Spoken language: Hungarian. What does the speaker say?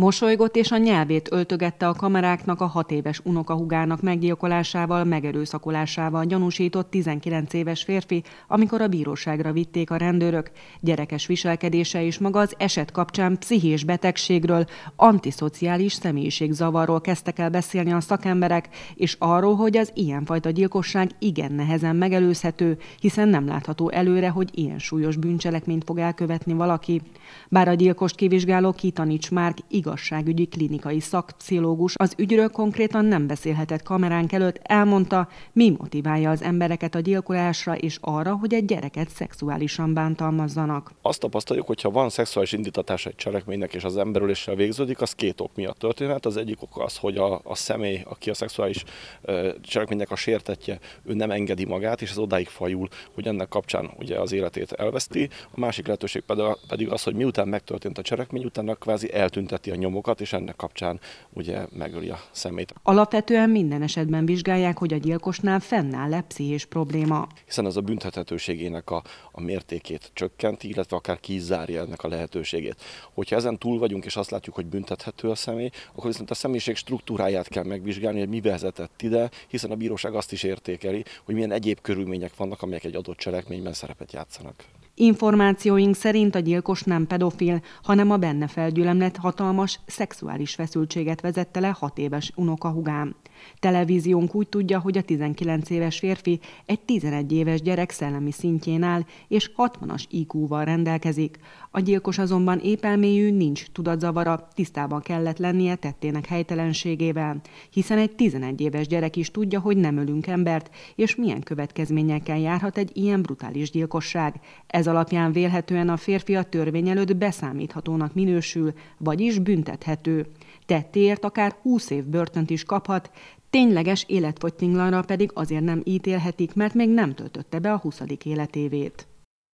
Mosolygott és a nyelvét öltögette a kameráknak a hat éves unokahugának meggyilkolásával, megerőszakolásával gyanúsított 19 éves férfi, amikor a bíróságra vitték a rendőrök. Gyerekes viselkedése és maga az eset kapcsán pszichés betegségről, antiszociális zavarról kezdtek el beszélni a szakemberek, és arról, hogy az ilyenfajta gyilkosság igen nehezen megelőzhető, hiszen nem látható előre, hogy ilyen súlyos bűncselekményt fog elkövetni valaki. Bár a gyilkost kivizsgáló Kitanics Márk igaz igazságügyi klinikai szakpszichológus az ügyről konkrétan nem beszélhetett kameránk előtt, elmondta, mi motiválja az embereket a gyilkolásra és arra, hogy egy gyereket szexuálisan bántalmazzanak. Azt tapasztaljuk, hogy ha van szexuális indítatás egy cselekménynek és az emberüléssel végződik, az két ok miatt történhet. Az egyik ok az, hogy a, a személy, aki a szexuális cselekménynek a sértetje, ő nem engedi magát, és ez odáig fajul, hogy ennek kapcsán ugye az életét elveszti. A másik lehetőség pedig az, hogy miután megtörtént a cselekmény, utána kvázi eltünteti a nyomokat, és ennek kapcsán ugye megöli a szemét. Alapvetően minden esetben vizsgálják, hogy a gyilkosnál fennáll-e pszichés probléma. Hiszen ez a büntethetőségének a, a mértékét csökkenti, illetve akár kizárja ennek a lehetőségét. Hogyha ezen túl vagyunk, és azt látjuk, hogy büntethető a személy, akkor viszont a személyiség struktúráját kell megvizsgálni, hogy mi vezetett ide, hiszen a bíróság azt is értékeli, hogy milyen egyéb körülmények vannak, amelyek egy adott cselekményben szerepet játszanak. Információink szerint a gyilkos nem pedofil, hanem a benne felgyülemlett hatalmas szexuális feszültséget vezette le hat éves unokahugám. Televíziónk úgy tudja, hogy a 19 éves férfi egy 11 éves gyerek szellemi szintjén áll, és 60-as IQ-val rendelkezik. A gyilkos azonban épelméjű, nincs tudatzavara, tisztában kellett lennie tettének helytelenségével, hiszen egy 11 éves gyerek is tudja, hogy nem ölünk embert, és milyen következményekkel járhat egy ilyen brutális gyilkosság. Ez alapján vélhetően a férfi a törvény előtt beszámíthatónak minősül, vagyis büntethető. Tettért akár 20 év börtönt is kaphat, tényleges életfogytinglanra pedig azért nem ítélhetik, mert még nem töltötte be a 20. életévét.